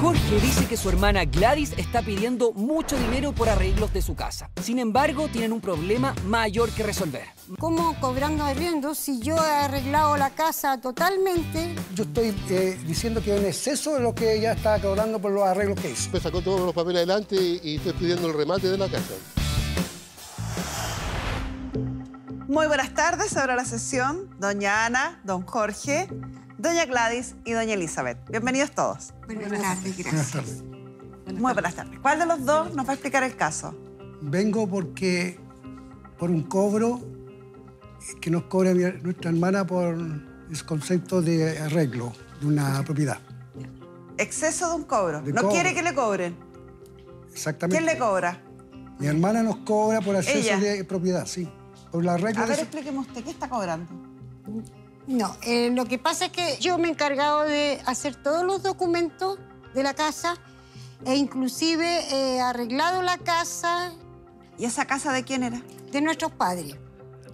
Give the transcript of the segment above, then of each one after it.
Jorge dice que su hermana Gladys está pidiendo mucho dinero por arreglos de su casa. Sin embargo, tienen un problema mayor que resolver. ¿Cómo cobrando arriendo si yo he arreglado la casa totalmente? Yo estoy eh, diciendo que en exceso de lo que ella está cobrando por los arreglos que hizo. Pues sacó todos los papeles adelante y, y estoy pidiendo el remate de la casa. Muy buenas tardes, ahora la sesión. Doña Ana, don Jorge, doña Gladys y doña Elizabeth. Bienvenidos todos. Buenas, tardes, Muy buenas tardes. ¿Cuál de los dos nos va a explicar el caso? Vengo porque por un cobro que nos cobra nuestra hermana por el concepto de arreglo de una propiedad. Exceso de un cobro. no quiere que le cobren. Exactamente. ¿Quién le cobra? Mi hermana nos cobra por acceso de propiedad, sí. Por la A ver, explíqueme usted, ¿qué está cobrando? No, eh, lo que pasa es que yo me he encargado de hacer todos los documentos de la casa e inclusive he eh, arreglado la casa. ¿Y esa casa de quién era? De nuestros padres.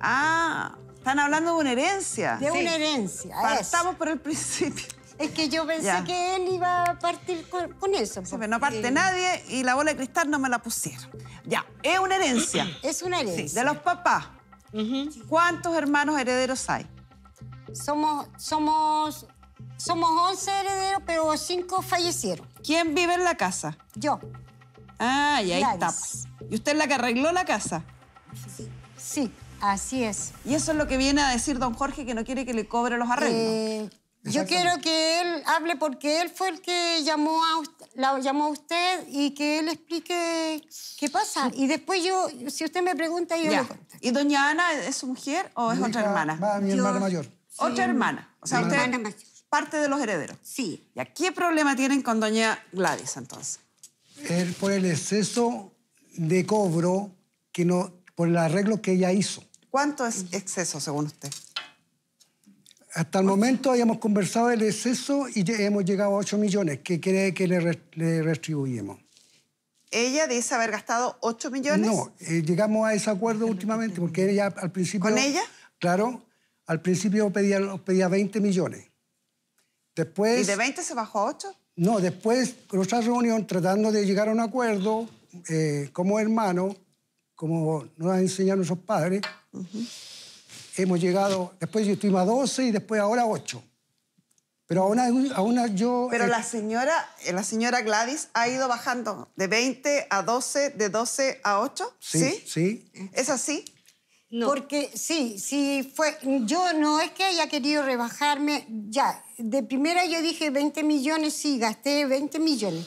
Ah, están hablando de una herencia. De una herencia. Partamos por el principio. Es que yo pensé que él iba a partir con, eso. no parte eh. nadie y la bola de cristal no me la pusieron. Ya, es una herencia. Es una herencia. de los papás. ¿Cuántos hermanos herederos hay? Somos, somos, somos 11 herederos, pero 5 fallecieron. ¿Quién vive en la casa? Yo. Ah, y ahí está. ¿Y usted es la que arregló la casa? Sí, así es. Y eso es lo que viene a decir don Jorge, que no quiere que le cobre los arreglos. Eh, yo quiero que él hable porque él fue el que llamó a usted, la llamó a usted y que él explique qué pasa. Y después yo, si usted me pregunta, yo ¿Y doña Ana es su mujer o es otra hermana? mi hermana mayor. Otra hermana. O sea, usted parte de los herederos. Sí. ¿Y a qué problema tienen con doña Gladys entonces? Es por el exceso de cobro que no, por el arreglo que ella hizo. ¿Cuánto es exceso según usted? Hasta el momento habíamos conversado del exceso y hemos llegado a 8 millones. ¿Qué cree que le, restribuimos? Ella dice haber gastado 8 millones. No, eh, llegamos a ese acuerdo últimamente porque ella al principio... ¿Con ella? Claro, al principio pedía, pedía 20 millones. Después, ¿Y de 20 se bajó a 8? No, después, con otra reunión, tratando de llegar a un acuerdo eh, como hermano como nos han enseñado nuestros padres, hemos llegado, después yo estuvimos a 12 y después ahora a 8. Pero aún, yo... Pero eh, la, señora, eh, la señora Gladys ha ido bajando de 20 a 12, de 12 a 8, ¿sí? Sí. sí. es así? Porque sí, sí fue. Yo no es que haya querido rebajarme. Ya, de primera yo dije 20 millones, sí, gasté 20 millones.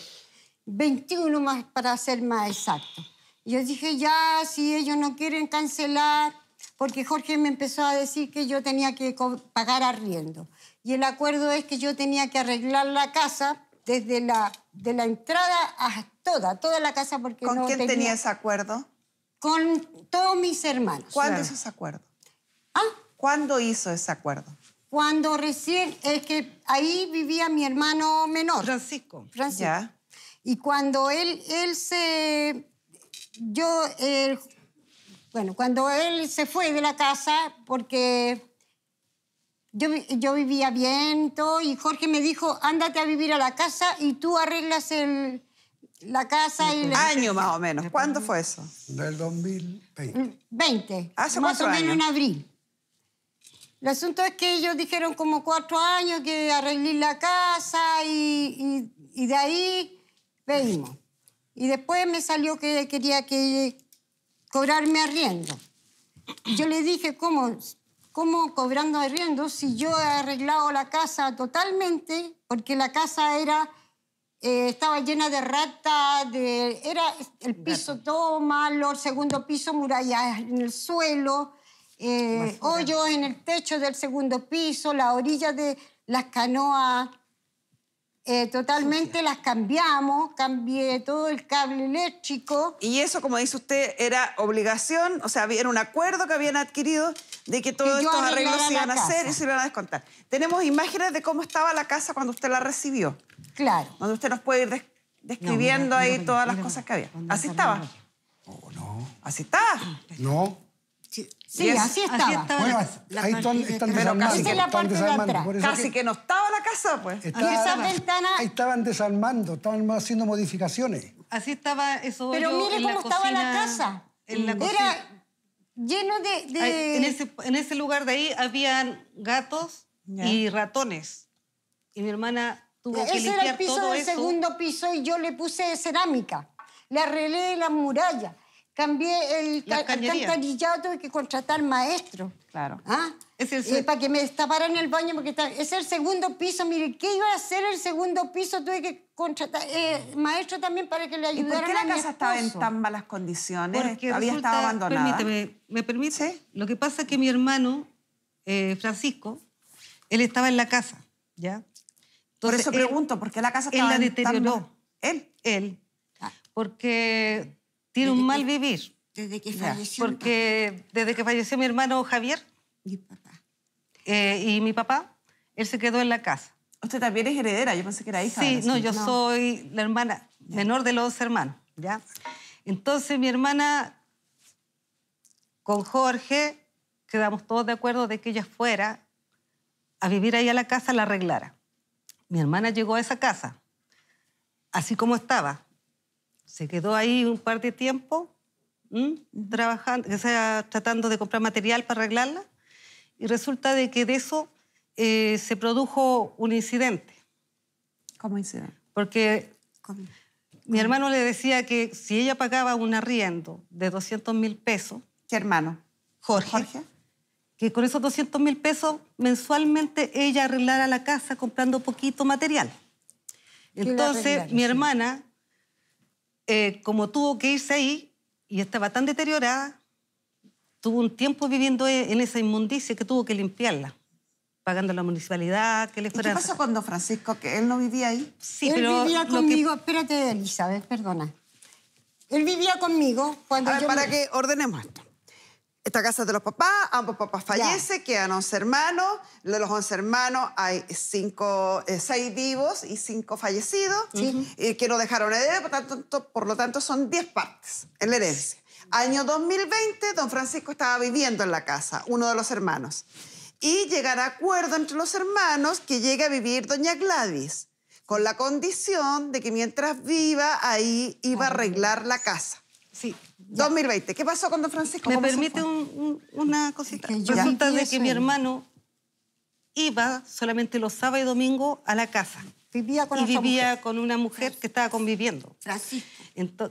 21 más para ser más exacto. Yo dije, ya, si ellos no quieren cancelar, porque Jorge me empezó a decir que yo tenía que pagar arriendo. Y el acuerdo es que yo tenía que arreglar la casa desde la, de la entrada a toda, toda la casa porque ¿Con no quién tenía ese acuerdo? Con todos mis hermanos. ¿Cuándo hizo ese acuerdo? ¿Ah? ¿Cuándo hizo ese acuerdo? Cuando recién, es que ahí vivía mi hermano menor. Francisco. Francisco. Ya. Y cuando él, él se... Yo, bueno, cuando él se fue de la casa, porque yo, vivía viento y Jorge me dijo, ándate a vivir a la casa y tú arreglas el, la casa y... el Año más o menos. ¿Cuándo fue eso? Del 2020. 20. Hace más o menos en abril. El asunto es que ellos dijeron como cuatro años que arreglé la casa y, de ahí venimos. Y después me salió que quería que cobrarme arriendo. Yo le dije, ¿cómo? ¿Cómo cobrando arriendo si yo he arreglado la casa totalmente? Porque la casa era eh, estaba llena de ratas, era el piso todo malo, el segundo piso murallas en el suelo, eh, hoyos en el techo del segundo piso, la orilla de las canoas. Eh, totalmente las cambiamos, cambié todo el cable eléctrico. Y eso, como dice usted, era obligación, o sea, había un acuerdo que habían adquirido de que todos estos arreglos se iban a hacer y se iban a descontar. Tenemos imágenes de cómo estaba la casa cuando usted la recibió. Claro. Donde usted nos puede ir describiendo ahí todas las cosas que había. Así estaba. Oh, no. Así estaba. No. Sí, así estaba. bueno, ahí están, están casi que, la parte de Casi que, no estaba la casa, pues. esa ventana... Ahí estaban desarmando, estaban haciendo modificaciones. Así estaba eso. Pero mire cómo estaba la casa. En la cocina. Era lleno de... en, ese, lugar de ahí habían gatos y ratones. Y mi hermana ese era el piso del segundo piso y yo le puse cerámica. Le arreglé las murallas. Cambié el alcantarillado, tuve que contratar maestro. Claro. ¿Ah? Es el... Eh, para que me destaparan el baño, porque es el segundo piso. Mire, ¿qué iba a hacer el segundo piso? Tuve que contratar eh, maestro también para que le ayudara. ¿Y por qué la casa estaba en tan malas condiciones? Porque había estado abandonada. Permíteme, ¿me permite? Lo que pasa es que mi hermano, eh, Francisco, él estaba en la casa, ¿ya? Por eso pregunto, ¿por qué la casa estaba él Él. Él. Ah. Porque tiene un mal vivir. Desde que falleció. Porque desde que falleció mi hermano Javier. Mi papá. Eh, y mi papá, él se quedó en la casa. Usted también es heredera, yo pensé que era hija. Sí, no, yo soy la hermana menor de los dos hermanos, ¿ya? Entonces mi hermana, con Jorge, quedamos todos de acuerdo de que ella fuera a vivir ahí a la casa, la arreglara. Mi hermana llegó a esa casa, así como estaba. Se quedó ahí un par de tiempo trabajando, tratando de comprar material para arreglarla. Y resulta de que de eso eh, se produjo un incidente. ¿Cómo incidente? Porque mi hermano le decía que si ella pagaba un arriendo de 200 mil pesos... ¿Qué hermano? Jorge. Jorge que con esos 200 mil pesos mensualmente ella arreglara la casa comprando poquito material. Entonces mi hermana, eh, como tuvo que irse ahí y estaba tan deteriorada, tuvo un tiempo viviendo e-, en esa inmundicia que tuvo que limpiarla pagando la municipalidad, que le fuera... ¿Qué pasó cuando Francisco, que él no vivía ahí? Sí, él vivía conmigo, espérate Elizabeth, perdona. Él vivía conmigo cuando... para que ordenemos esto. Esta casa de los papás, ambos papás fallecen, quedan 11 hermanos. De los 11 hermanos hay cinco, eh, vivos y cinco fallecidos sí. Eh, que no dejaron herencia, por, por lo tanto son 10 partes en la herencia. Año 2020, don Francisco estaba viviendo en la casa, uno de los hermanos. Y llegará a acuerdo entre los hermanos que llegue a vivir doña Gladys, con la condición de que mientras viva ahí iba a arreglar la casa. Sí. 2020. ¿Qué pasó cuando Francisco? ¿Me permite una cosita? Resulta de que mi hermano iba solamente los sábados y domingos a la casa. Vivía con y vivía con una mujer que estaba conviviendo. Francisco.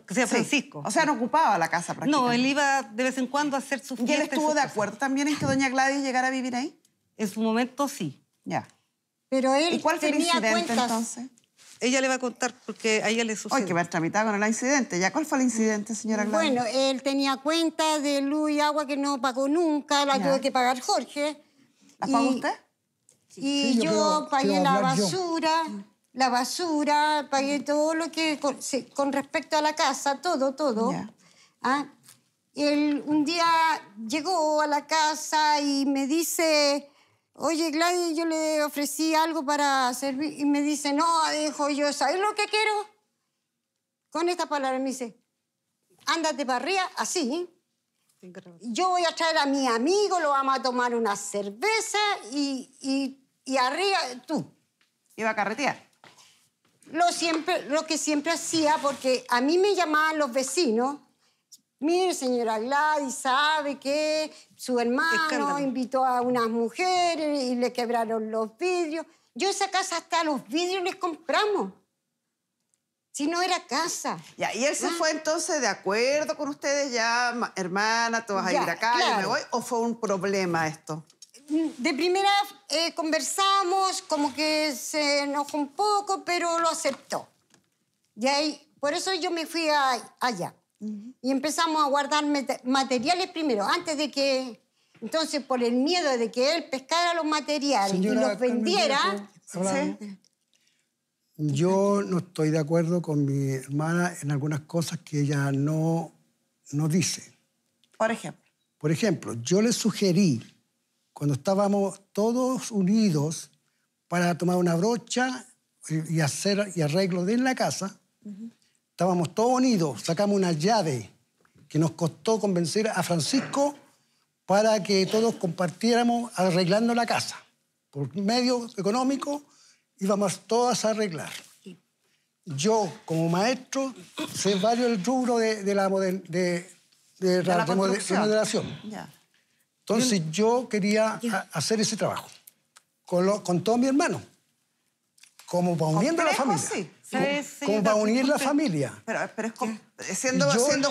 o sea, Francisco. O sea, no ocupaba la casa prácticamente. No, él iba de vez en cuando a hacer sus fiestas. ¿Y él estuvo de acuerdo también en que doña Gladys llegara a vivir ahí? En su momento sí. Ya. Pero él ¿Y cuál tenía fue el incidente, cuentas. entonces? Ella le va a contar porque a ella le sucedió. Ay que va a tramitar con el incidente. ¿Ya cuál fue el incidente, señora Gladys? Bueno, él tenía cuenta de luz y agua que no pagó nunca, la tuve que pagar Jorge. ¿La pagó usted? Y yo, pagué la basura, la basura, pagué todo lo que... Con, respecto a la casa, todo, todo. Ah, él un día llegó a la casa y me dice Oye, Gladys, yo le ofrecí algo para servir. Y me dice, no, dejo yo, ¿sabes lo que quiero? Con esta palabra me dice, ándate para arriba, así. Yo voy a traer a mi amigo, lo vamos a tomar una cerveza y, y, y arriba tú. Iba a carretear. Lo, siempre, lo que siempre hacía, porque a mí me llamaban los vecinos Mire, señora Gladys, sabe que su hermano invitó a unas mujeres y le quebraron los vidrios. Yo esa casa hasta los vidrios les compramos. Si no era casa. Ya, y él se ah. fue entonces de acuerdo con ustedes, ya, hermana, tú vas a ir acá claro. me voy, o fue un problema esto? De primera eh, conversamos, como que se enojó un poco, pero lo aceptó. Y ahí, por eso yo me fui allá. Y empezamos a guardar materiales primero, antes de que... Entonces, por el miedo de que él pescara los materiales y los vendiera... Yo no estoy de acuerdo con mi hermana en algunas cosas que ella no, no dice. Por ejemplo. Por ejemplo, yo le sugerí, cuando estábamos todos unidos para tomar una brocha y hacer y arreglo de la casa, Estábamos todos unidos, sacamos una llave que nos costó convencer a Francisco para que todos compartiéramos arreglando la casa. Por medio económico íbamos todas a arreglar. Yo, como maestro, sé varios el rubro de, la, de, remodelación. Entonces yo quería hacer ese trabajo con, con todos mis hermanos, como uniendo la familia. Sí, como para unir la familia. Pero, siendo,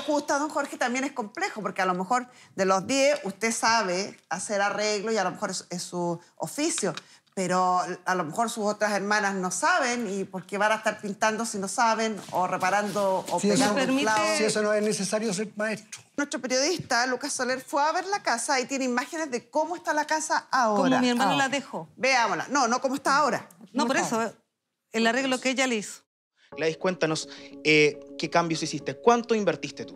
justa, don Jorge, también es complejo, porque a lo mejor de los 10 usted sabe hacer arreglo y a lo mejor es, su oficio, pero a lo mejor sus otras hermanas no saben y por qué van a estar pintando si no saben o reparando o pegando eso, Si eso no es necesario ser maestro. Nuestro periodista, Lucas Soler, fue a ver la casa y tiene imágenes de cómo está la casa ahora. Como mi hermana la ah. dejó. Veámosla. No, no cómo está ahora. No, por eso. El arreglo que ella le hizo. Gladys, cuéntanos eh, qué cambios hiciste. ¿Cuánto invertiste tú?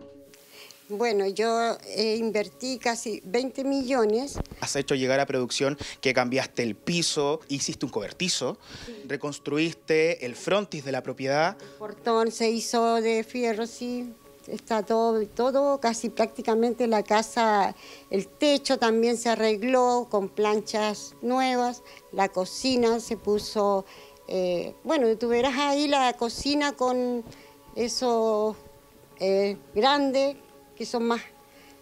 Bueno, yo eh, invertí casi 20 millones. Has hecho llegar a producción que cambiaste el piso, hiciste un cobertizo, reconstruiste el frontis de la propiedad. El portón se hizo de fierro, sí. Está todo, todo, casi prácticamente la casa, el techo también se arregló con planchas nuevas, la cocina se puso eh, bueno, tú verás ahí la cocina con esos eh, grandes que son más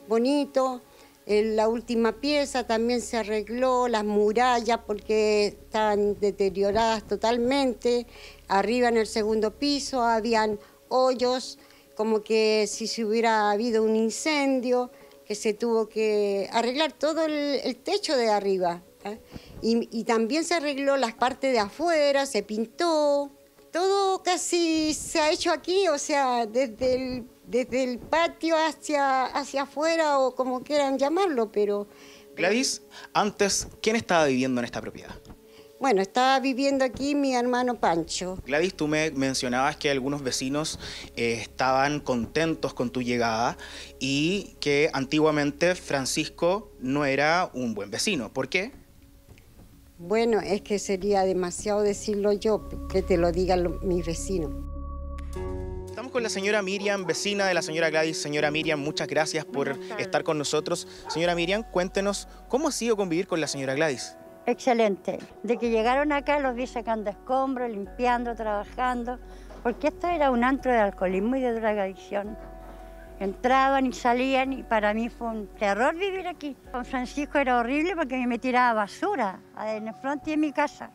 bonitos. Eh, la última pieza también se arregló, las murallas porque están deterioradas totalmente. Arriba en el segundo piso habían hoyos, como que si se hubiera habido un incendio, que se tuvo que arreglar todo el, techo de arriba. Y, también se arregló las partes de afuera, se pintó. Todo casi se ha hecho aquí, o sea, desde el, desde el patio hacia, hacia afuera o como quieran llamarlo, pero... Gladys, antes, ¿quién estaba viviendo en esta propiedad? Bueno, estaba viviendo aquí mi hermano Pancho. Gladys, tú me mencionabas que algunos vecinos eh, estaban contentos con tu llegada y que antiguamente Francisco no era un buen vecino. ¿Por qué? Bueno, es que sería demasiado decirlo yo, que te lo digan mis vecinos. Estamos con la señora Miriam, vecina de la señora Gladys. Señora Miriam, muchas gracias por estar con nosotros. Señora Miriam, cuéntenos, ¿cómo ha sido convivir con la señora Gladys? Excelente. De que llegaron acá los vi sacando escombros, limpiando, trabajando, porque esto era un antro de alcoholismo y de drogadicción. Entraban y salían y para mí fue un terror vivir aquí. Con Francisco era horrible porque me tiraba basura en el frente de mi casa.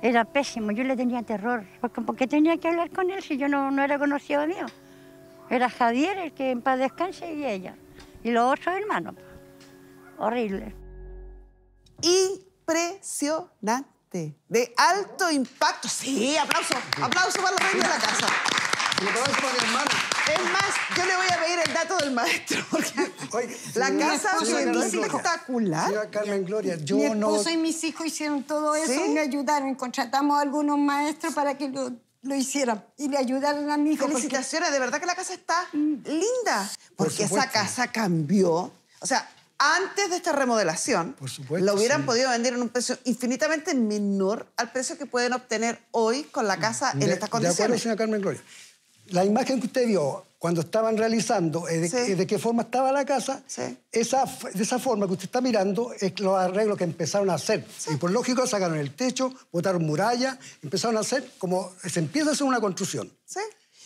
Era pésimo, yo le tenía terror. Porque, qué tenía que hablar con él si yo no, no era conocido mío? Era Javier el que en paz descanse y ella. Y los otros hermanos. Horrible. Impresionante. De alto impacto. Sí, aplauso. Aplauso para los de la casa. Es más, yo le voy a pedir el dato del maestro. la casa es espectacular. yo mi esposo y mis hijos hicieron todo eso y me ayudaron. Contratamos a algunos maestros para que lo hicieran y le ayudaron a mi hijo. Felicitaciones, de verdad que la casa está mm. linda. Porque esa casa cambió. O sea, antes de esta remodelación, lo la hubieran podido vender en un precio infinitamente menor al precio que pueden obtener hoy con la mm. casa en estas condiciones. De acuerdo, señora Carmen Gloria la imagen que usted vio cuando estaban realizando, eh, eh, de, qué forma estaba la casa, esa, de esa forma que usted está mirando es los arreglos que empezaron a hacer. Y por lógico sacaron el techo, botaron murallas, empezaron a hacer como se empieza a hacer una construcción. Sí.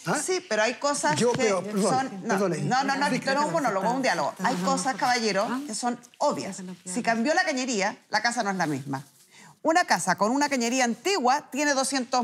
¿Ah? Sí, pero hay cosas que son... Eh, no, no, no, no, no, no un monólogo, un diálogo. Hay cosas, caballero, ah. que son obvias. Si cambió la cañería, la casa no es la misma. Una casa con una cañería antigua tiene 200.000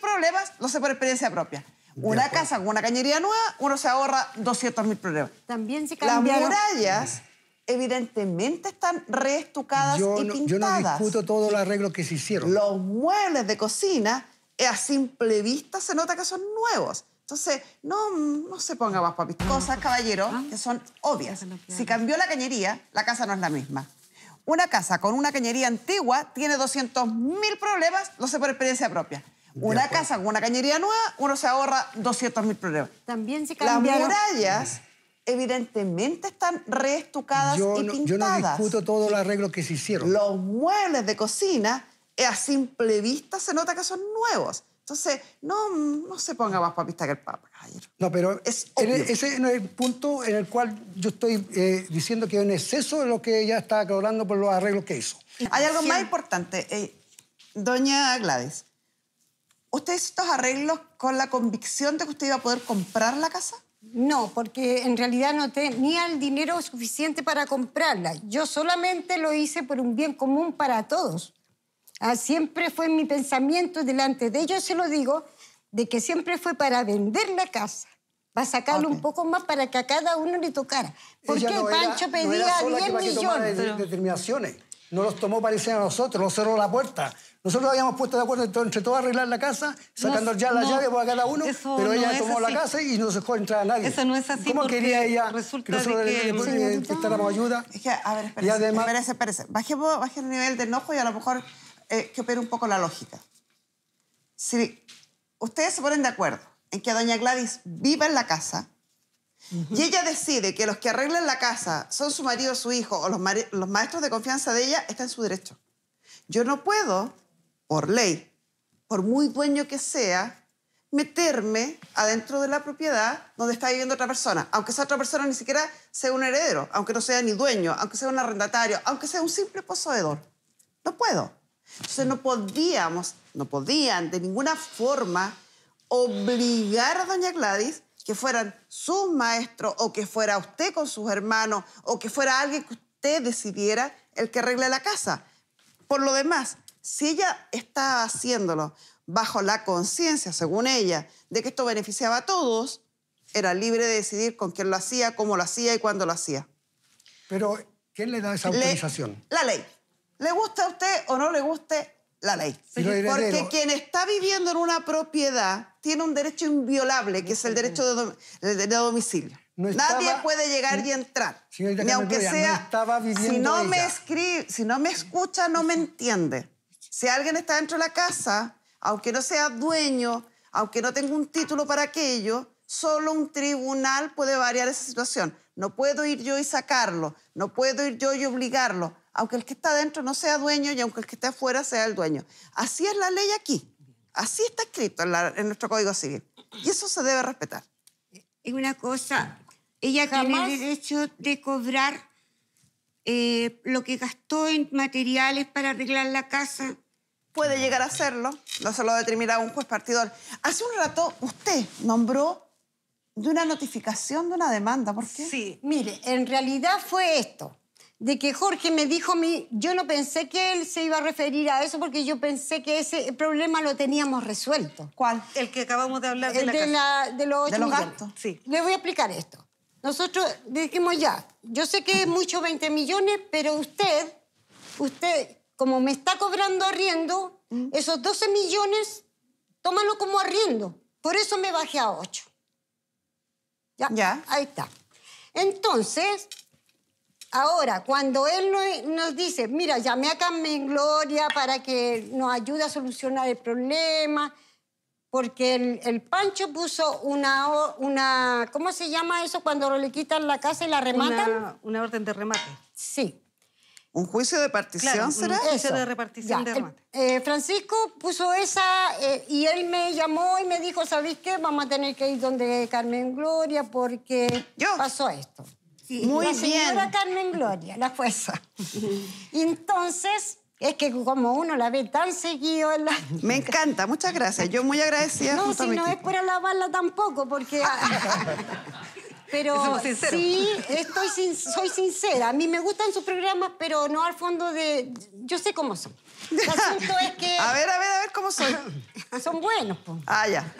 problemas, lo sé por experiencia propia. Una casa con una cañería nueva, uno se ahorra 200 mil problemas. También se cambiaron. Las murallas evidentemente están reestucadas y no, pintadas. Yo no discuto todos los arreglos que se hicieron. Los muebles de cocina, eh, a simple vista se nota que son nuevos. Entonces, no, no se ponga más papi. Cosas, caballero, ah. que son obvias. Si cambió la cañería, la casa no es la misma. Una casa con una cañería antigua tiene 200.000 problemas, lo sé por experiencia propia. Una casa con una cañería nueva, uno se ahorra 200 mil problemas. También se cambiaron. Las murallas evidentemente están reestucadas y pintadas. Yo no discuto todos los arreglos que se hicieron. Los muebles de cocina, eh, a simple vista se nota que son nuevos. Entonces, no, no se ponga más papista que el Papa, No, pero ese no es el punto en el cual yo estoy eh, diciendo que en exceso de lo que ella está cobrando por los arreglos que hizo. Hay algo más importante. Eh, doña Gladys, ¿Usted hizo estos arreglos con la convicción de que usted iba a poder comprar la casa? No, porque en realidad no tenía el dinero suficiente para comprarla. Yo solamente lo hice por un bien común para todos. Ah, siempre fue mi pensamiento delante de ellos, se lo digo, de que siempre fue para vender la casa, para sacarle un poco más para que a cada uno le tocara. Porque Pancho pedía 10 millones. determinaciones. No los tomó, para irse a nosotros, no cerró la puerta. Nosotros habíamos puesto de acuerdo entre todos arreglar la casa, sacando ya las llaves para cada uno, pero ella tomó la casa y no dejó entrar a nadie. Eso no es así. ¿Cómo quería ella resulta que nosotros le prestáramos ayuda? Es que, a ver, espérese, además... espérese, baje el nivel de enojo y a lo mejor eh, que opere un poco la lógica. Si ustedes se ponen de acuerdo en que doña Gladys viva en la casa, y ella decide que los que arreglan la casa son su marido, su hijo o los, maestros de confianza de ella, está en su derecho. Yo no puedo por ley, por muy dueño que sea, meterme adentro de la propiedad donde está viviendo otra persona, aunque esa otra persona ni siquiera sea un heredero, aunque no sea ni dueño, aunque sea un arrendatario, aunque sea un simple poseedor. No puedo. Entonces no podíamos, no podían de ninguna forma obligar a doña Gladys que fueran sus maestros o que fuera usted con sus hermanos o que fuera alguien que usted decidiera el que arregle la casa. Por lo demás, si ella está haciéndolo bajo la conciencia, según ella, de que esto beneficiaba a todos, era libre de decidir con quién lo hacía, cómo lo hacía y cuándo lo hacía. Pero, ¿quién le da esa autorización? la ley. ¿Le gusta a usted o no le guste la ley? Porque quien está viviendo en una propiedad tiene un derecho inviolable, que es el derecho de, domicilio. Nadie puede llegar y entrar. Ni aunque sea. si, no Me escribe, si no me escucha, no me entiende. Si alguien está dentro de la casa, aunque no sea dueño, aunque no tenga un título para aquello, solo un tribunal puede variar esa situación. No puedo ir yo y sacarlo, no puedo ir yo y obligarlo, aunque el que está dentro no sea dueño y aunque el que esté afuera sea el dueño. Así es la ley aquí, así está escrito en, nuestro Código Civil y eso se debe respetar. Es una cosa, ella Jamás... tiene derecho de cobrar eh, lo que gastó en materiales para arreglar la casa. Puede llegar a serlo, no se lo determinará un juez partidor. Hace un rato usted nombró de una notificación de una demanda, ¿por qué? Sí, mire, en realidad fue esto, de que Jorge me dijo, mi, yo no pensé que él se iba a referir a eso porque yo pensé que ese problema lo teníamos resuelto. ¿Cuál? El que acabamos de hablar de, la, de los de los gastos. Sí. Le voy a explicar esto. Nosotros dijimos ya, yo sé que es mucho 20 millones, pero usted, usted, como me está cobrando arriendo, mm. esos 12 millones, tómalo como arriendo. Por eso me bajé a 8. Ya. Ahí está. Entonces, ahora, cuando él nos dice, mira, llamé a Carmen Gloria para que nos ayude a solucionar el problema, porque el, Pancho puso una, una, ¿cómo se llama eso cuando le quitan la casa y la rematan? Una, orden de remate. Sí. ¿Un juicio de partición será? Un juicio de repartición de eh, remate. Eh, Francisco puso esa eh, y él me llamó y me dijo, ¿sabéis qué? Vamos a tener que ir donde Carmen Gloria porque pasó esto. Muy la bien. señora Carmen Gloria, la jueza. entonces es que como uno la ve tan seguido en la... Me encanta, muchas gracias. Yo muy agradecida. No, si no es por alabarla tampoco, porque... Ah, pero sí, estoy soy sincera. A mí me gustan sus programas, pero no al fondo de... Yo sé cómo son. El asunto es que... A ver, a ver, a ver cómo son. son buenos, pues. Ah, ya.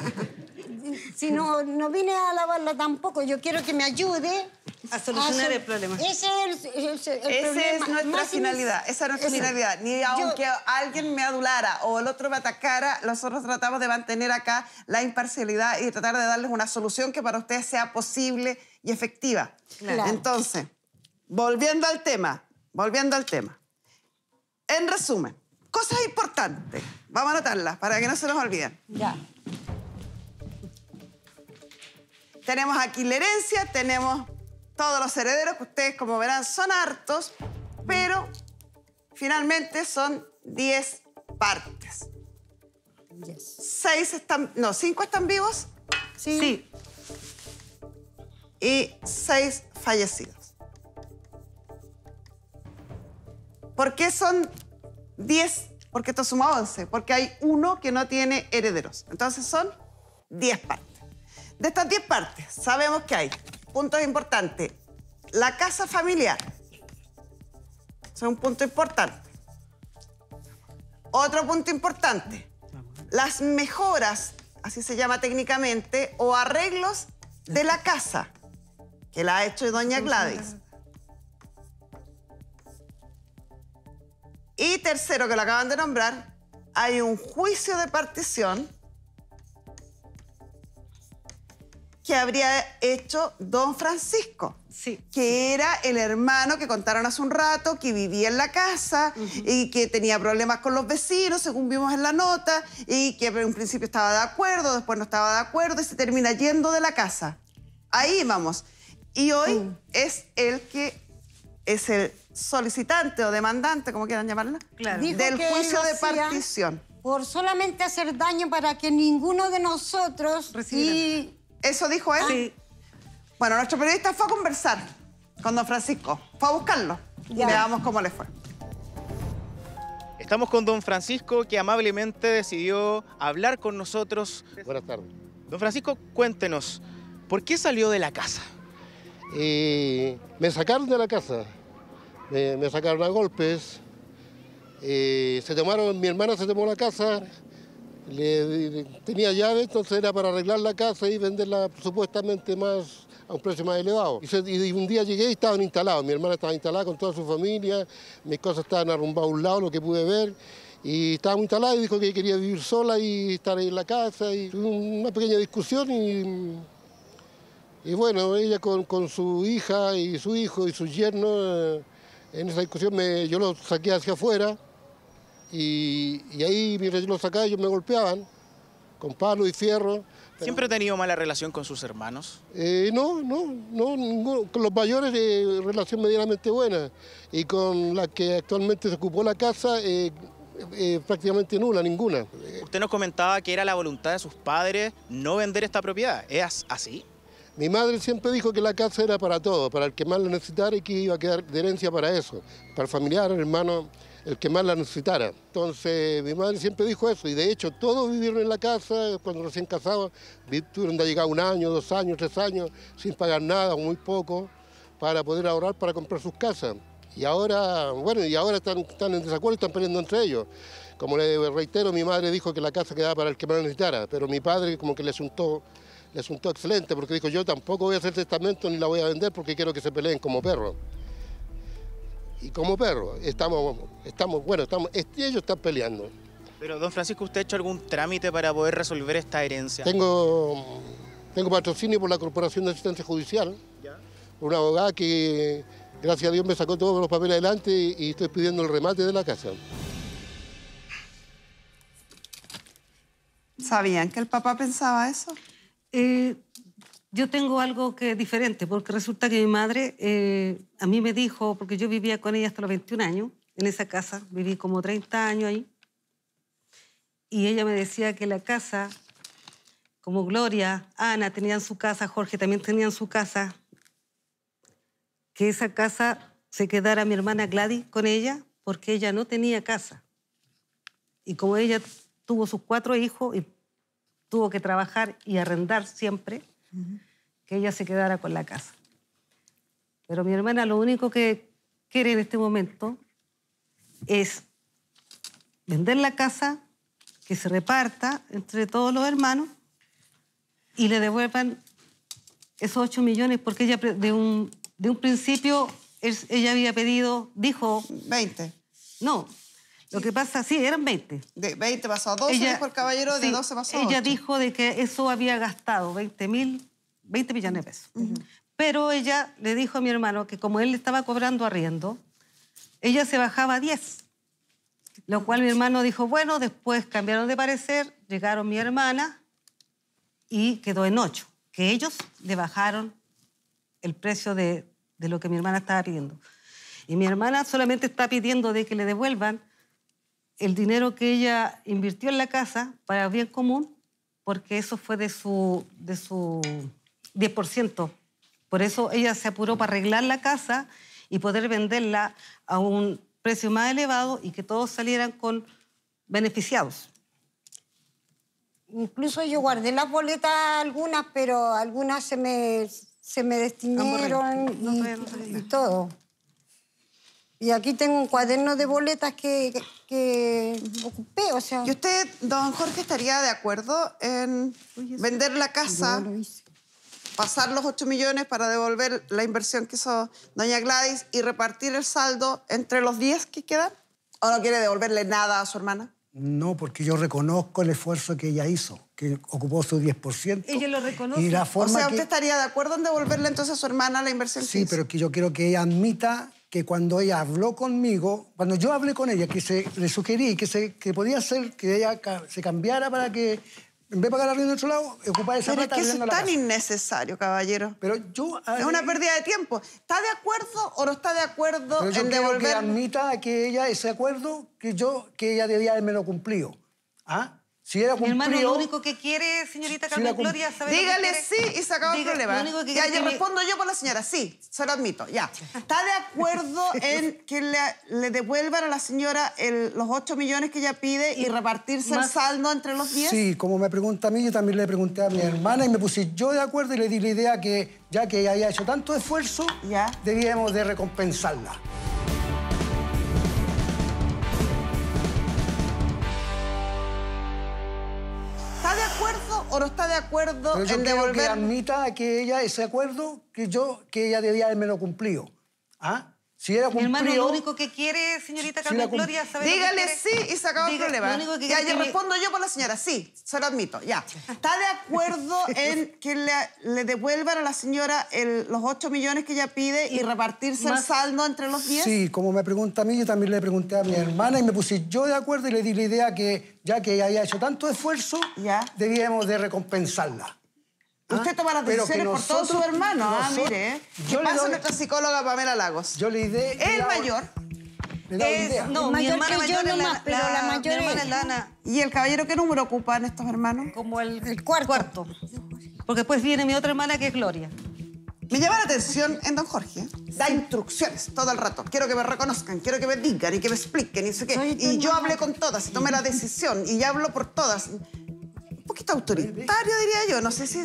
Si no, no vine a alabarla tampoco. Yo quiero que me ayude a solucionar ah, el problema. es Esa es nuestra finalidad, esa es nuestra finalidad. Ni aunque alguien me adulara o el otro me atacara, nosotros tratamos de mantener acá la imparcialidad y tratar de darles una solución que para ustedes sea posible y efectiva. Claro. Entonces, volviendo al tema, volviendo al tema. En resumen, cosas importantes. Vamos a anotarlas para que no se nos olviden. Ya. Tenemos aquí la herencia, tenemos todos los herederos, que ustedes como verán son hartos, pero finalmente son 10 partes. 6 Seis están, no, cinco están vivos. Sí. Y seis fallecidos. ¿Por qué son 10? Porque esto suma 11. Porque hay uno que no tiene herederos. Entonces son 10 partes. De estas 10 partes, sabemos que hay puntos importantes. La casa familiar. Eso es un punto importante. Otro punto importante. Las mejoras, así se llama técnicamente, o arreglos de la casa, que la ha hecho doña Gladys. Y tercero, que lo acaban de nombrar, hay un juicio de partición que habría hecho don Francisco, sí. que era el hermano que contaron hace un rato, que vivía en la casa y que tenía problemas con los vecinos, según vimos en la nota, y que en un principio estaba de acuerdo, después no estaba de acuerdo y se termina yendo de la casa. Ahí vamos. Y hoy mm. es el que es el solicitante o demandante, como quieran llamarla, del juicio de partición. Por solamente hacer daño para que ninguno de nosotros ¿Eso dijo él? Sí. Bueno, nuestro periodista fue a conversar con don Francisco. Fue a buscarlo. Ya. Veamos cómo le fue. Estamos con don Francisco, que amablemente decidió hablar con nosotros. Buenas tardes. Don Francisco, cuéntenos, ¿por qué salió de la casa? Eh, me sacaron de la casa. Me, sacaron a golpes. Eh, se tomaron, mi hermana se tomó la casa, eh, tenía llave, entonces era para arreglar la casa y venderla supuestamente más a un precio más elevado. Y, un día llegué y estaban instalados, mi hermana estaba instalada con toda su familia, mis cosas estaban arrumbadas a un lado, lo que pude ver, y estaba instalada y dijo que quería vivir sola y estar en la casa, y una pequeña discusión y, bueno, ella con, su hija y su hijo y su yerno, eh, en esa discusión yo lo saqué hacia afuera, y, ahí mi yo lo sacaba ellos me golpeaban con palo y fierro. ¿Siempre ha tenido mala relación con sus hermanos? Eh, no, no, no, con los mayores eh, relación medianamente buena y con la que actualmente se ocupó la casa eh, prácticamente nula, ninguna. Usted nos comentaba que era la voluntad de sus padres no vender esta propiedad, ¿es así? Mi madre siempre dijo que la casa era para todo para el que más lo necesitara y que iba a quedar de herencia para eso, para familiares, hermanos el que más la necesitara. Entonces mi madre siempre dijo eso y de hecho todos vivieron en la casa cuando recién casados, tuvieron de llegar un año, dos años, tres años sin pagar nada o muy poco para poder ahorrar para comprar sus casas. Y ahora, bueno, y ahora están, en desacuerdo, están peleando entre ellos. Como le reitero, mi madre dijo que la casa quedaba para el que más la necesitara, pero mi padre como que le asuntó le asuntó excelente porque dijo yo tampoco voy a hacer testamento ni la voy a vender porque quiero que se peleen como perros y como perro. Estamos, estamos bueno, estamos, ellos están peleando. Pero, don Francisco, ¿usted ha hecho algún trámite para poder resolver esta herencia? Tengo, tengo patrocinio por la Corporación de Asistencia Judicial, ¿Ya? una abogada que, gracias a Dios, me sacó todos los papeles adelante y, estoy pidiendo el remate de la casa. ¿Sabían que el papá pensaba eso? Eh, yo tengo algo que es diferente, porque resulta que mi madre eh, a mí me dijo, porque yo vivía con ella hasta los 21 años, en esa casa, viví como 30 años ahí, y ella me decía que la casa, como Gloria, Ana tenían su casa, Jorge también tenían su casa, que esa casa se quedara mi hermana Gladys con ella, porque ella no tenía casa. Y como ella tuvo sus cuatro hijos y tuvo que trabajar y arrendar siempre, que ella se quedara con la casa. Pero mi hermana lo único que quiere en este momento es vender la casa, que se reparta entre todos los hermanos y le devuelvan esos 8 millones porque ella de un, de un principio ella había pedido, dijo... 20. No, lo que pasa, sí, eran 20. De 20 pasó a 12, por el caballero, de 12 pasó a 8. Ella dijo de que eso había gastado 20 mil, 20 millones de pesos. Pero ella le dijo a mi hermano que como él le estaba cobrando arriendo, ella se bajaba a 10. Lo cual mi hermano dijo, bueno, después cambiaron de parecer, llegaron mi hermana y quedó en 8. Que ellos le bajaron el precio de, de lo que mi hermana estaba pidiendo. Y mi hermana solamente está pidiendo de que le devuelvan el dinero que ella invirtió en la casa para bien común, porque eso fue de su, de su 10%. Por eso ella se apuró para arreglar la casa y poder venderla a un precio más elevado y que todos salieran con beneficiados. Incluso yo guardé las boletas algunas, pero algunas se me, se me y todo. Y aquí tengo un cuaderno de boletas que, ocupé, o sea... ¿Y usted, don Jorge, estaría de acuerdo en vender la casa, pasar los 8 millones para devolver la inversión que hizo doña Gladys y repartir el saldo entre los 10 que quedan? ¿O no quiere devolverle nada a su hermana? No, porque yo reconozco el esfuerzo que ella hizo, que ocupó su 10%. Ella lo reconoce. Y la forma o sea, ¿usted estaría de acuerdo en devolverle entonces a su hermana la inversión? Sí, que hizo? pero que yo quiero que ella admita que cuando ella habló conmigo, cuando yo hablé con ella, que se, le sugerí que, se, que podía ser que ella se cambiara para que, en vez de pagar la de otro lado, ocupara esa Pero es que es tan innecesario, caballero. Pero yo... Es una pérdida de tiempo. ¿Está de acuerdo o no está de acuerdo yo en devolver...? que admita que ella, ese acuerdo, que yo, que ella debía haberme lo cumplido. ¿Ah? Si era hermano, lo único que quiere, señorita Carmen Gloria, saber Dígale sí y se acaba el problema. ya, yo respondo yo por la señora. Sí, se lo admito, ya. ¿Está de acuerdo en que le, devuelvan a la señora los 8 millones que ella pide y, repartirse el saldo entre los 10? Sí, como me pregunta a mí, yo también le pregunté a mi hermana y me puse yo de acuerdo y le di la idea que, ya que ella había hecho tanto esfuerzo, ya. debíamos de recompensarla. no está de acuerdo en devolver. Que admita que ella ese acuerdo que yo que ella debía haberme lo cumplió, ¿Ah? Si era Mi hermano, lo único que quiere, señorita Carmen Gloria, saber. Dígale sí y se acaba el ya, le respondo yo por la señora, sí, se lo admito, ya. ¿Está de acuerdo en que le, devuelvan a la señora los 8 millones que ella pide y, repartirse el saldo entre los diez? Sí, como me pregunta a mí, yo también le pregunté a mi hermana y me puse yo de acuerdo y le di la idea que, ya que ella haya hecho tanto esfuerzo, ya. debíamos de recompensarla. Usted toma las decisiones por todos sus hermanos. Ah, mire. Yo pasa doy... nuestra psicóloga Pamela Lagos? Yo le dije, El mayor. Es, no, mi hermana mayor es la, la, mayor es Lana. ¿Y el caballero qué número ocupan estos hermanos? Como el, cuarto. Porque después viene mi otra hermana que es Gloria. Me llama la atención en don Jorge. Da instrucciones todo el rato. Quiero que me reconozcan, quiero que me digan y que me expliquen y sé qué. y yo hablé con todas y tomé la decisión y ya hablo por todas. Un poquito autoritario, diría yo. No sé si,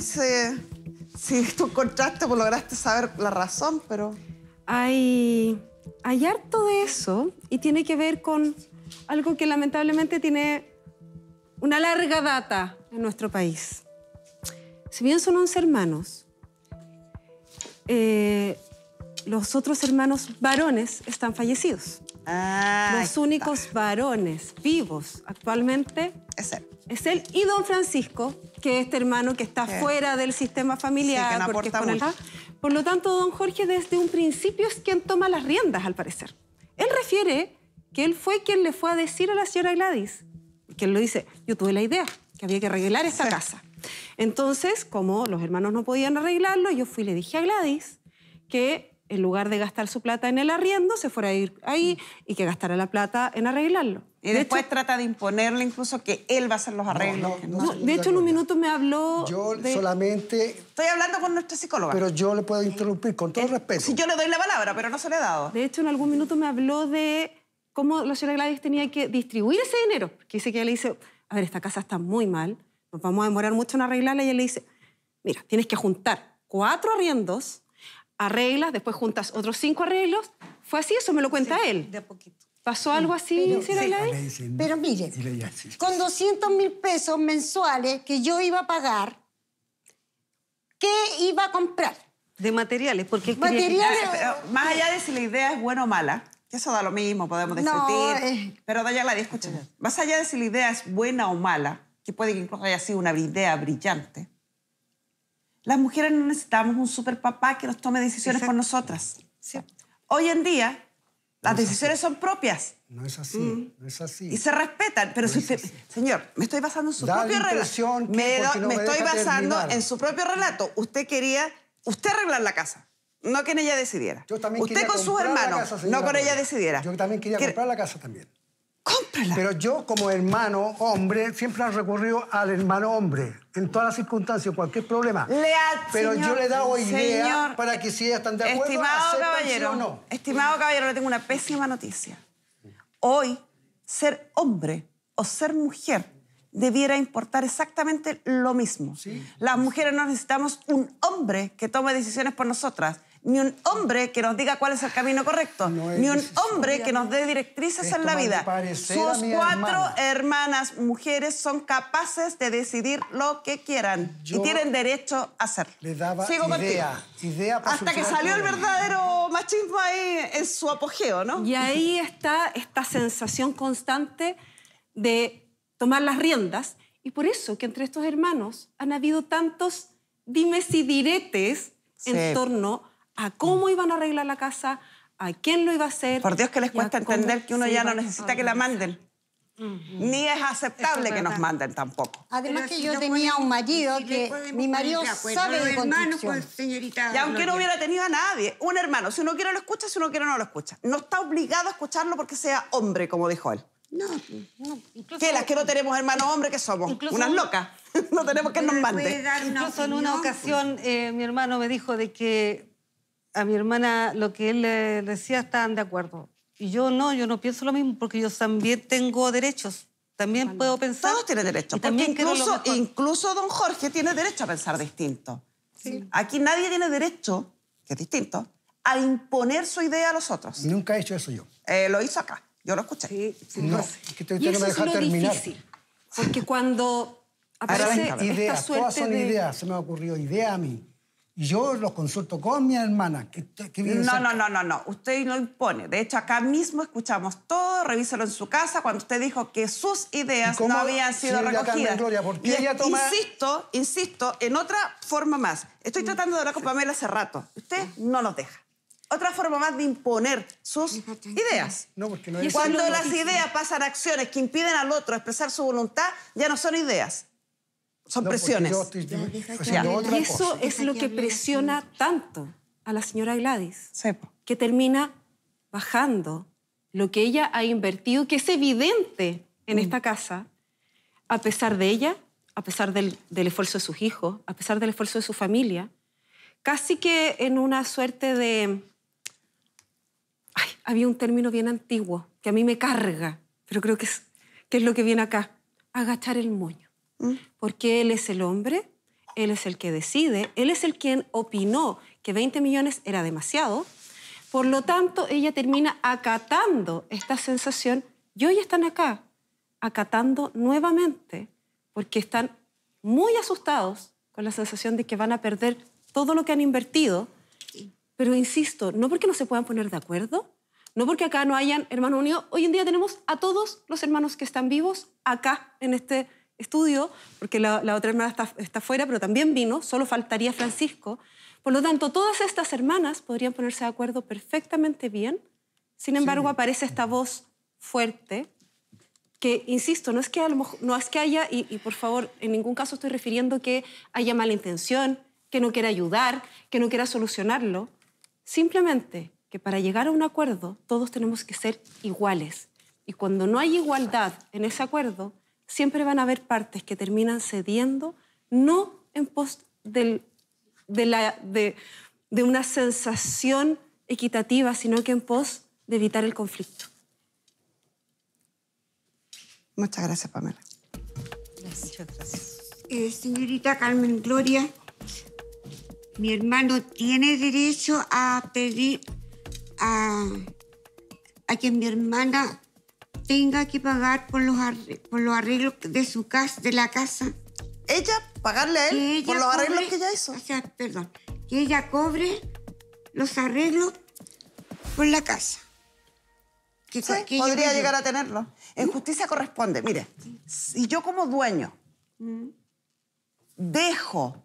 si tú encontraste o lograste saber la razón, pero... Hay, hay harto de eso y tiene que ver con algo que lamentablemente tiene una larga data en nuestro país. Si bien son 11 hermanos, eh, los otros hermanos varones están fallecidos. Ah, los únicos varones vivos actualmente es él. Es él y don Francisco, que es este hermano que está fuera del sistema familiar. porque Por lo tanto, don Jorge desde un principio es quien toma las riendas, al parecer. Él refiere que él fue quien le fue a decir a la señora Gladys, que él lo dice, yo tuve la idea, que había que arreglar esta casa. Entonces, como los hermanos no podían arreglarlo, yo fui y le dije a Gladys que en lugar de gastar su plata en el arriendo, se fuera a ir ahí y que gastara la plata en arreglarlo. Y después trata de imponerle incluso que él va a hacer los arreglos. de hecho, en un minuto me habló. Yo solamente. Estoy hablando con nuestro psicólogo. Pero yo le puedo interrumpir con todo el eh, respeto. Si yo le doy la palabra, pero no se le he dado. De hecho, en algún minuto me habló de cómo la señora Gladys tenía que distribuir ese dinero. que dice que ella le dice: A ver, esta casa está muy mal, nos vamos a demorar mucho en arreglarla. Y ella le dice: Mira, tienes que juntar cuatro arriendos arreglas, después juntas otros cinco arreglos. ¿Fue así? Eso me lo cuenta él. De poquito. ¿Pasó algo así, pero, mire, con 200 mil pesos mensuales que yo iba a pagar, ¿qué iba a comprar? De materiales, porque... materiales... Eh, más allá de si la idea es buena o mala, que eso da lo mismo, podemos discutir. Eh. Pero la Más allá de si la idea es buena o mala, que puede que incluso haya sido una idea brillante, las mujeres no necesitamos un super papá que nos tome decisiones por nosotras. Hoy en día, las decisiones son propias. No es así, mm. no es así. Y se respetan, pero si usted, señor, me estoy basando en su propia propio relato. Me, estoy basando en su propio relato. Usted quería, usted arreglar la casa. No que en ella decidiera. también usted con sus hermanos, no con ella decidiera. Yo también quería comprar la casa también. Pero yo, como hermano hombre, siempre he recurrido al hermano hombre. En todas las circunstancias, cualquier problema. Pero yo le he dado idea para que si están de acuerdo, estimado caballero, sí o no. Estimado caballero, le tengo una pésima noticia. Hoy, ser hombre o ser mujer debiera importar exactamente lo mismo. Las mujeres no necesitamos un hombre que tome decisiones por nosotras ni un hombre que nos diga cuál es el camino correcto, ni un hombre que nos dé directrices en la vida. Sus cuatro hermanas mujeres son capaces de decidir lo que quieran y tienen derecho a hacerlo. idea, idea Hasta que salió el verdadero machismo ahí en su apogeo, ¿no? Y ahí está esta sensación constante de tomar las riendas y por eso que entre estos hermanos han habido tantos dimes y diretes en torno a cómo mm. iban a arreglar la casa, a quién lo iba a hacer. Por Dios que les cuesta entender que uno ya no necesita que la manden. Ni es aceptable que nos manden tampoco. Además que yo tenía un marido que mi marido sabe de Y aunque no hubiera tenido a nadie, un hermano, si uno quiere lo escucha, si uno quiere no lo escucha. No está obligado a escucharlo porque sea hombre, como dijo él. No, no. Incluso, Las que no tenemos hermano, hombre, que somos. Unas locas. no tenemos que nos mande. Incluso en una ocasión eh, mi hermano me dijo de que a mi hermana lo que él le decía estaban de acuerdo. Y yo no, yo no pienso lo mismo porque yo también tengo derechos. También puedo pensar. Todos tienen derechos. También incluso, incluso don Jorge tiene derecho a pensar distinto. Aquí nadie tiene derecho, que es distinto, a imponer su idea a los otros. Nunca he hecho eso yo. Eh, lo hizo acá. Yo lo escuché. Sí, no, pues. es que no Difícil, porque cuando aparece ideas, todas son ideas, se me ocurrió idea a mí yo los consulto con mi hermana. Que, que no, no, no, no, no. Usted no impone. De hecho, acá mismo escuchamos todo, revíselo en su casa, cuando usted dijo que sus ideas no habían sido recogidas. y Insisto, insisto, en otra forma más. Estoy mm. tratando de hablar con Pamela hace rato. Usted no nos deja otra forma más de imponer sus ideas. No, Cuando las ideas pasan a acciones que impiden al otro expresar su voluntad, ya no son ideas, son presiones. eso es lo que, presiona tanto a la señora Gladys, que termina bajando lo que ella ha invertido, que es evidente en esta mm. casa, a pesar de ella, a pesar del, esfuerzo de sus hijos, a pesar del esfuerzo de su familia, casi que en una suerte de... había un término bien antiguo que a mí me carga, pero creo que es, que es lo que viene acá, agachar el moño. Mm. porque él es el hombre, él es el que decide, él es el quien opinó que 20 millones era demasiado. Por lo tanto, ella termina acatando esta sensación y hoy están acá, acatando nuevamente, porque están muy asustados con la sensación de que van a perder todo lo que han invertido. Pero insisto, no porque no se puedan poner de acuerdo, no porque acá no hayan hermanos unidos. Hoy en día tenemos a todos los hermanos que están vivos acá en este estudio, porque la, otra hermana está, fuera, pero también vino, solo faltaría Francisco. Por lo tanto, todas estas hermanas podrían ponerse de acuerdo perfectamente bien. Sin embargo, aparece esta voz fuerte, que, insisto, no es que, no es que haya, y, y, por favor, en ningún caso estoy refiriendo que haya mala intención, que no quiera ayudar, que no quiera solucionarlo. Simplemente que para llegar a un acuerdo todos tenemos que ser iguales. Y cuando no hay igualdad en ese acuerdo, siempre van a haber partes que terminan cediendo, no en pos del, de, la, de, una sensación equitativa, sino que en pos de evitar el conflicto. Muchas gracias, Pamela. Muchas gracias. Eh, señorita Carmen Gloria, mi hermano tiene derecho a pedir a, a que mi hermana tenga que pagar por los, arreglos de, su casa, de la casa. ¿Ella? ¿Pagarle a él por los arreglos que ella hizo? O sea, perdón, que ella cobre los arreglos por la casa. podría llegar a tenerlo. En ¿Mm? justicia corresponde, mire, si yo como dueño ¿Mm? dejo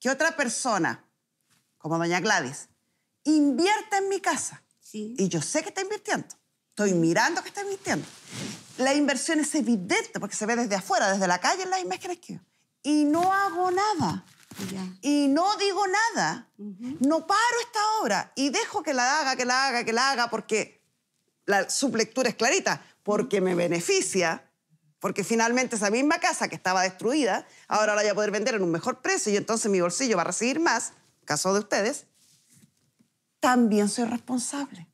que otra persona, como doña Gladys, invierta en mi casa, y yo sé que está invirtiendo, Estoy mirando que está invirtiendo. La inversión es evidente porque se ve desde afuera, desde la calle, en las imágenes que Y no hago nada. Y no digo nada. No paro esta obra y dejo que la haga, que la haga, que la haga, porque la sublectura es clarita, porque me beneficia, porque finalmente esa misma casa que estaba destruida, ahora la voy a poder vender en un mejor precio y entonces mi bolsillo va a recibir más, caso de ustedes, también soy responsable.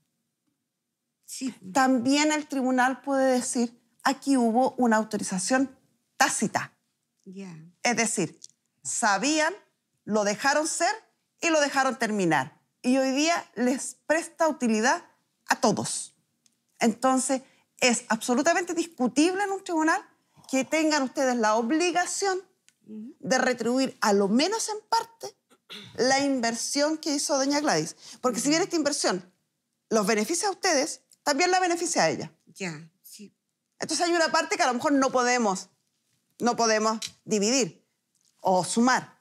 También el tribunal puede decir, aquí hubo una autorización tácita. Es decir, sabían, lo dejaron ser y lo dejaron terminar. Y hoy día les presta utilidad a todos. Entonces, es absolutamente discutible en un tribunal que tengan ustedes la obligación de retribuir a lo menos en parte la inversión que hizo doña Gladys. Porque si bien esta inversión los beneficia a ustedes, también la beneficia a ella. Ya, sí. Entonces hay una parte que a lo mejor no podemos, no podemos dividir o sumar,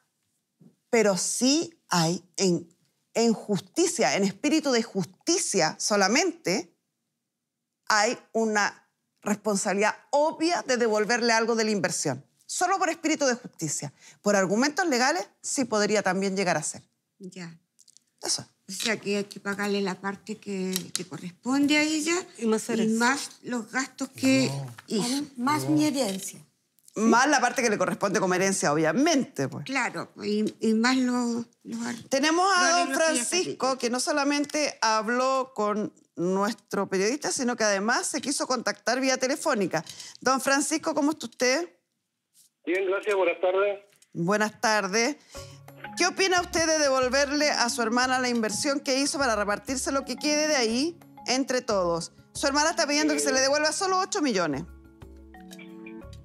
pero sí hay en, en justicia, en espíritu de justicia solamente, hay una responsabilidad obvia de devolverle algo de la inversión. Solo por espíritu de justicia. Por argumentos legales sí podría también llegar a ser. Ya. Eso. O sea que hay que pagarle la parte que, corresponde a ella y más, los gastos que hizo. Más mi herencia. Más la parte que le corresponde como herencia, obviamente. Pues. Claro, y, más los... Lo, Tenemos a don Francisco, que no solamente habló con nuestro periodista, sino que además se quiso contactar vía telefónica. Don Francisco, ¿cómo está usted? Bien, gracias, buenas tardes. Buenas tardes. ¿Qué opina usted de devolverle a su hermana la inversión que hizo para repartirse lo que quede de ahí entre todos? Su hermana está pidiendo que se le devuelva solo 8 millones.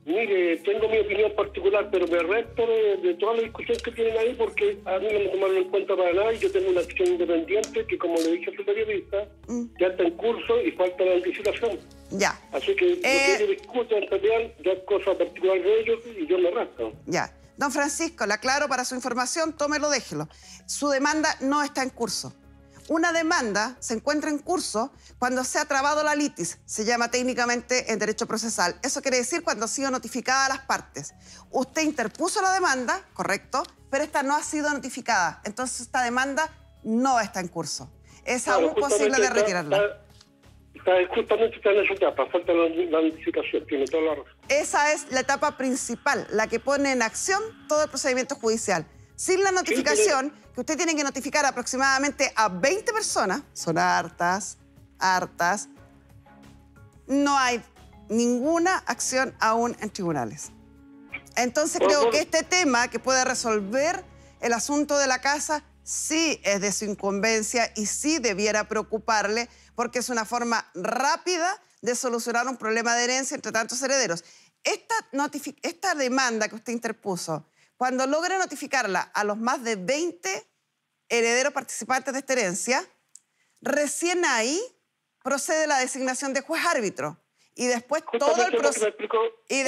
Mire, tengo mi opinión particular, pero me resto de, todas las discusiones que tienen ahí porque a mí no me tomaron en cuenta para nada y yo tengo una acción independiente que, como le dije a su periodista, mm. ya está en curso y falta la anticipación. Ya. Así que eh, lo que ellos discuten también ya es cosa particular de ellos y yo me resto. Ya. Don Francisco, la aclaro para su información, tómelo, déjelo. Su demanda no está en curso. Una demanda se encuentra en curso cuando se ha trabado la litis, se llama técnicamente en derecho procesal. Eso quiere decir cuando ha sido notificada a las partes. Usted interpuso la demanda, correcto, pero esta no ha sido notificada. Entonces esta demanda no está en curso. Es aún posible de retirarla justamente está en esa etapa, falta la, notificación, tiene toda la razón. Esa es la etapa principal, la que pone en acción todo el procedimiento judicial. Sin la notificación, que usted tiene que notificar aproximadamente a 20 personas, son hartas, hartas, no hay ninguna acción aún en tribunales. Entonces creo que este tema que puede resolver el asunto de la casa sí es de su incumbencia y sí debiera preocuparle porque es una forma rápida de solucionar un problema de herencia entre tantos herederos. Esta, demanda que usted interpuso, cuando logre notificarla a los más de 20 herederos participantes de esta herencia, recién ahí procede la designación de juez árbitro. Y después todo el proceso... Y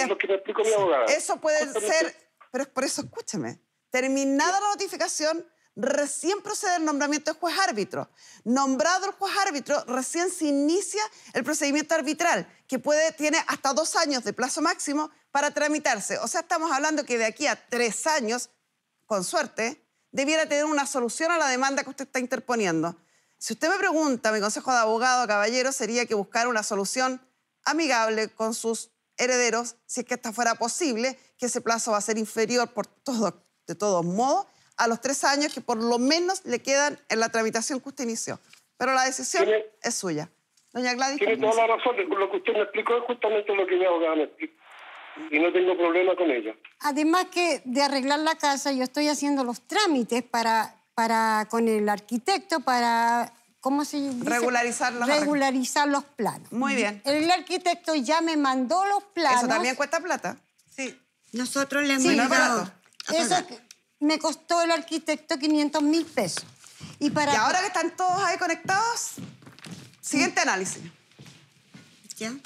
Eso puede ser... Pero es por eso, escúcheme, Terminada la notificación, recién procede el nombramiento del juez árbitro. Nombrado el juez árbitro, recién se inicia el procedimiento arbitral, que puede, tiene hasta dos años de plazo máximo para tramitarse. O sea, estamos hablando que de aquí a tres años, con suerte, debiera tener una solución a la demanda que usted está interponiendo. Si usted me pregunta, mi consejo de abogado, caballero, sería que buscar una solución amigable con sus herederos, si es que esta fuera posible, que ese plazo va a ser inferior por todo, de todos modos, a los tres años que por lo menos le quedan en la tramitación que usted inició. Pero la decisión es suya. Doña Gladys. Tiene toda la razón. Lo que usted me explicó es justamente lo que yo me Y no tengo problema con ella. Además que de arreglar la casa, yo estoy haciendo los trámites para, para con el arquitecto para ¿cómo se dice? Regularizar los, planos. Muy bien. El arquitecto ya me mandó los planos. Eso también cuesta plata. Sí. Nosotros le hemos sí, Eso, me costó el arquitecto 500 mil pesos. Y, para... ahora que están todos ahí conectados, siguiente análisis. ¿Quién?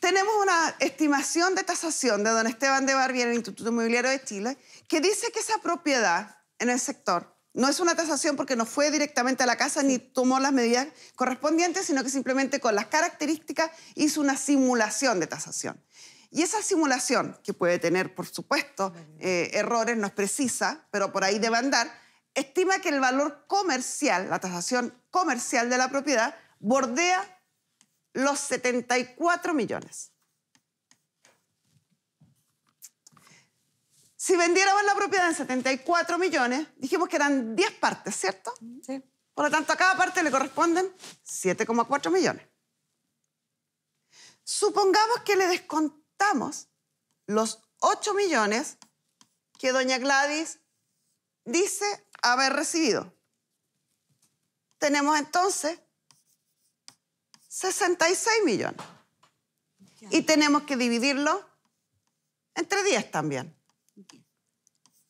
Tenemos una estimación de tasación de don Esteban de Barbier, el Instituto Inmobiliario de Chile, que dice que esa propiedad en el sector no es una tasación porque no fue directamente a la casa ni tomó las medidas correspondientes, sino que simplemente con las características hizo una simulación de tasación. Y esa simulación, que puede tener, por supuesto, eh, errores, no es precisa, pero por ahí debe andar, estima que el valor comercial, la tasación comercial de la propiedad, bordea los 74 millones. Si vendiéramos la propiedad en 74 millones, dijimos que eran 10 partes, ¿cierto? Sí. Por lo tanto, a cada parte le corresponden 7,4 millones. Supongamos que le descontamos los 8 millones que doña Gladys dice haber recibido. Tenemos entonces 66 millones. Y tenemos que dividirlo entre 10 también.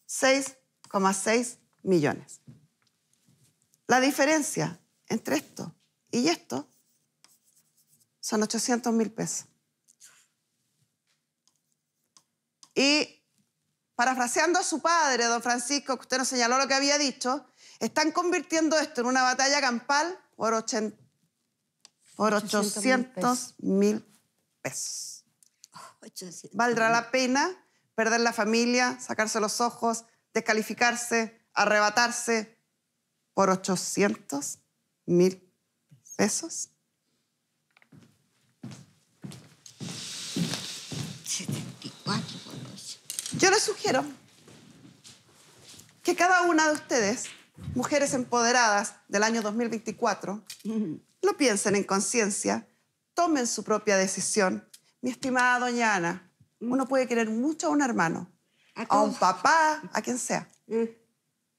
6,6 millones. La diferencia entre esto y esto son 800 mil pesos. Y parafraseando a su padre, don Francisco, que usted nos señaló lo que había dicho, están convirtiendo esto en una batalla campal por, 800 mil pesos. ¿Valdrá la pena perder la familia, sacarse los ojos, descalificarse, arrebatarse por 800 mil pesos? Yo les sugiero que cada una de ustedes, mujeres empoderadas del año 2024, lo piensen en conciencia, tomen su propia decisión. Mi estimada doña Ana, uno puede querer mucho a un hermano, a, un papá, a quien sea. Mm.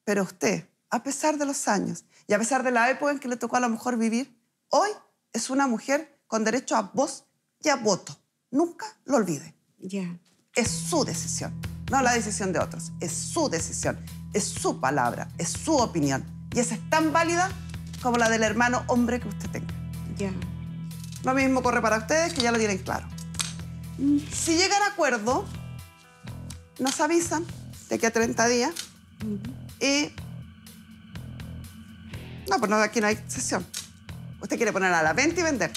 Pero usted, a pesar de los años y a pesar de la época en que le tocó a lo mejor vivir, hoy es una mujer con derecho a voz y a voto. Nunca lo olvide. Ya. Es su decisión, no la decisión de otros. Es su decisión, es su palabra, es su opinión. Y esa es tan válida como la del hermano hombre que usted tenga. Ya. Lo mismo corre para ustedes, que ya lo tienen claro. Si llegan a acuerdo, nos avisan de que a 30 días y... No, pues no, aquí no hay sesión. Usted quiere poner a la venta y vender.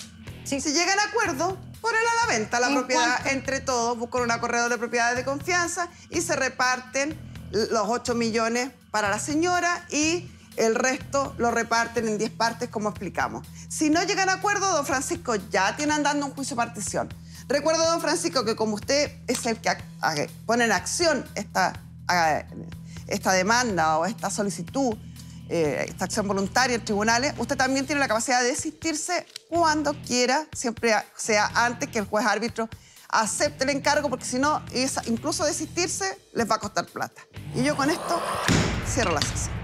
Sí. Si llegan a acuerdo, ponen a la venta la propiedad entre todos, buscan una corredora de propiedades de confianza y se reparten los 8 millones para la señora y el resto lo reparten en 10 partes, como explicamos. Si no llegan a acuerdo, don Francisco ya tienen andando un juicio de partición. Recuerdo, don Francisco, que como usted es el que pone en acción esta, esta demanda o esta solicitud, eh, esta acción voluntaria en tribunales, usted también tiene la capacidad de desistirse cuando quiera, siempre sea antes que el juez árbitro acepte el encargo, porque si no, incluso desistirse les va a costar plata. Y yo con esto cierro la sesión.